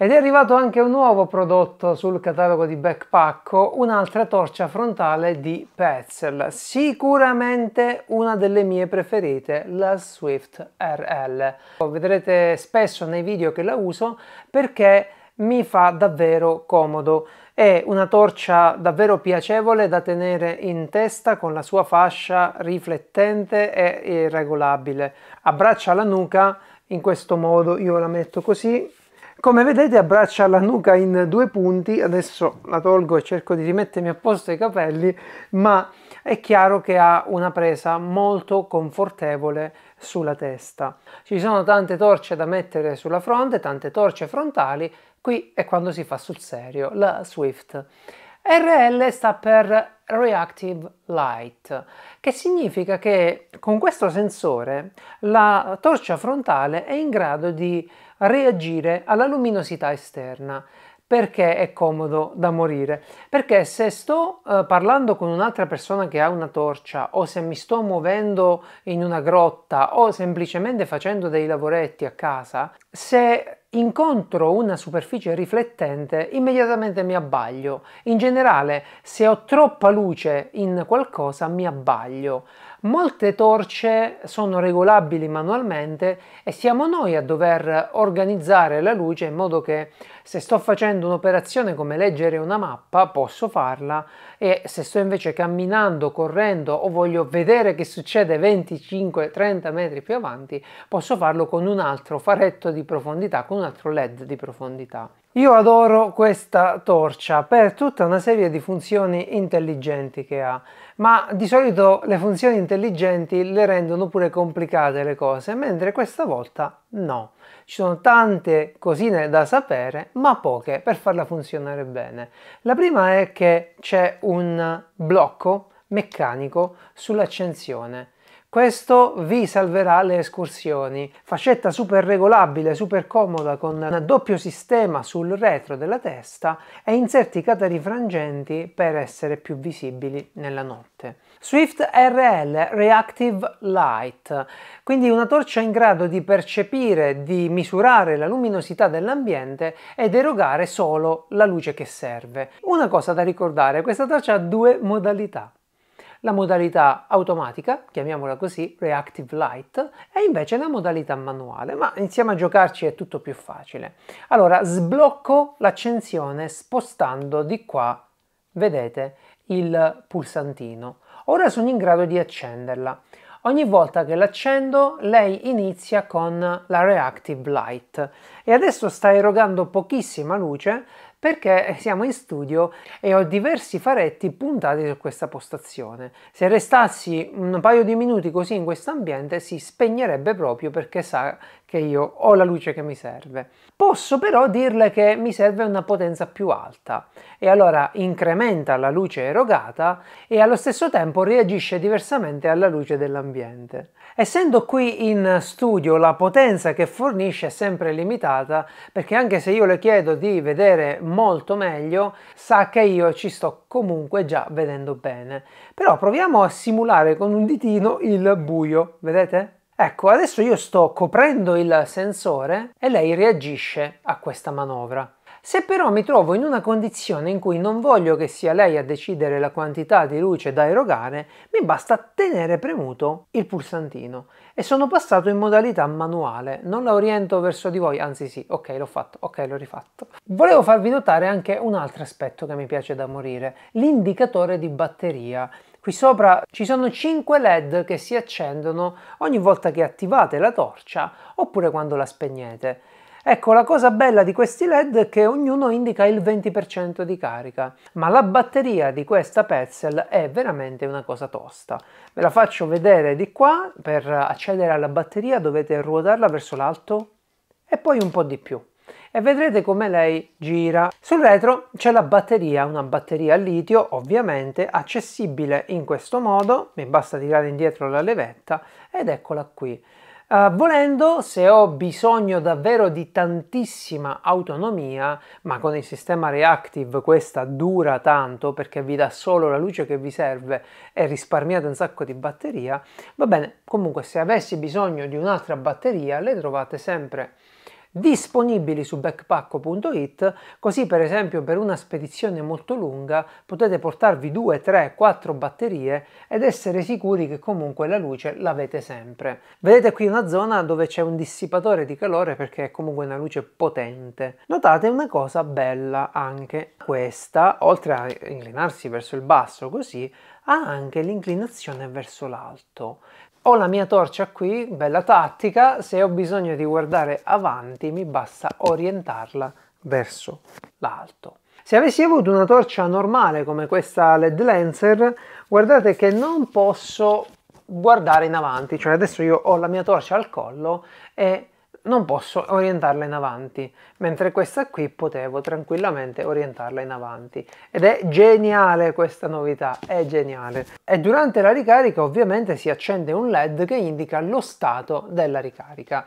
Ed è arrivato anche un nuovo prodotto sul catalogo di Backpacko, un'altra torcia frontale di Petzl, sicuramente una delle mie preferite, la Swift RL. Vedrete spesso nei video che la uso perché mi fa davvero comodo. È una torcia davvero piacevole da tenere in testa con la sua fascia riflettente e regolabile. Abbraccia la nuca in questo modo, io la metto così come vedete abbraccia la nuca in due punti, adesso la tolgo e cerco di rimettermi a posto i capelli, ma è chiaro che ha una presa molto confortevole sulla testa. Ci sono tante torce da mettere sulla fronte, tante torce frontali, qui è quando si fa sul serio la Swift. RL sta per Reactive Light, che significa che con questo sensore la torcia frontale è in grado di reagire alla luminosità esterna perché è comodo da morire. Perché se sto eh, parlando con un'altra persona che ha una torcia o se mi sto muovendo in una grotta o semplicemente facendo dei lavoretti a casa, se incontro una superficie riflettente immediatamente mi abbaglio. In generale, se ho troppa luce in qualcosa mi abbaglio. Molte torce sono regolabili manualmente e siamo noi a dover organizzare la luce in modo che se sto facendo un'operazione come leggere una mappa posso farla e se sto invece camminando, correndo o voglio vedere che succede 25-30 metri più avanti posso farlo con un altro faretto di profondità, con un altro led di profondità. Io adoro questa torcia per tutta una serie di funzioni intelligenti che ha ma di solito le funzioni intelligenti le rendono pure complicate le cose, mentre questa volta no. Ci sono tante cosine da sapere, ma poche per farla funzionare bene. La prima è che c'è un blocco meccanico sull'accensione questo vi salverà le escursioni. Fascetta super regolabile, super comoda con un doppio sistema sul retro della testa e inserti catarifrangenti per essere più visibili nella notte. Swift RL Reactive Light, quindi una torcia in grado di percepire, di misurare la luminosità dell'ambiente ed erogare solo la luce che serve. Una cosa da ricordare, questa torcia ha due modalità la modalità automatica, chiamiamola così, Reactive Light, e invece la modalità manuale, ma insieme a giocarci è tutto più facile. Allora, sblocco l'accensione spostando di qua, vedete, il pulsantino. Ora sono in grado di accenderla. Ogni volta che l'accendo lei inizia con la Reactive Light e adesso sta erogando pochissima luce perché siamo in studio e ho diversi faretti puntati su questa postazione. Se restassi un paio di minuti così in questo ambiente si spegnerebbe proprio perché sa che io ho la luce che mi serve. Posso però dirle che mi serve una potenza più alta e allora incrementa la luce erogata e allo stesso tempo reagisce diversamente alla luce dell'ambiente. Essendo qui in studio la potenza che fornisce è sempre limitata perché anche se io le chiedo di vedere molto meglio sa che io ci sto comunque già vedendo bene. Però proviamo a simulare con un ditino il buio, vedete? Ecco, adesso io sto coprendo il sensore e lei reagisce a questa manovra. Se però mi trovo in una condizione in cui non voglio che sia lei a decidere la quantità di luce da erogare, mi basta tenere premuto il pulsantino e sono passato in modalità manuale. Non la oriento verso di voi, anzi sì, ok l'ho fatto, ok l'ho rifatto. Volevo farvi notare anche un altro aspetto che mi piace da morire, l'indicatore di batteria. Qui sopra ci sono 5 LED che si accendono ogni volta che attivate la torcia oppure quando la spegnete. Ecco, la cosa bella di questi LED è che ognuno indica il 20% di carica, ma la batteria di questa Petzl è veramente una cosa tosta. Ve la faccio vedere di qua, per accedere alla batteria dovete ruotarla verso l'alto e poi un po' di più e vedrete come lei gira. Sul retro c'è la batteria, una batteria a litio ovviamente accessibile in questo modo, mi basta tirare indietro la levetta ed eccola qui. Uh, volendo, se ho bisogno davvero di tantissima autonomia, ma con il sistema Reactive questa dura tanto perché vi dà solo la luce che vi serve e risparmiate un sacco di batteria, va bene, comunque se avessi bisogno di un'altra batteria le trovate sempre disponibili su backpacko.it, così per esempio per una spedizione molto lunga potete portarvi 2, 3, 4 batterie ed essere sicuri che comunque la luce l'avete sempre. Vedete qui una zona dove c'è un dissipatore di calore perché è comunque una luce potente. Notate una cosa bella anche, questa oltre a inclinarsi verso il basso così ha anche l'inclinazione verso l'alto. Ho la mia torcia qui, bella tattica, se ho bisogno di guardare avanti mi basta orientarla verso l'alto. Se avessi avuto una torcia normale come questa LED Lancer, guardate che non posso guardare in avanti, cioè adesso io ho la mia torcia al collo e non posso orientarla in avanti, mentre questa qui potevo tranquillamente orientarla in avanti. Ed è geniale questa novità, è geniale. E durante la ricarica ovviamente si accende un LED che indica lo stato della ricarica.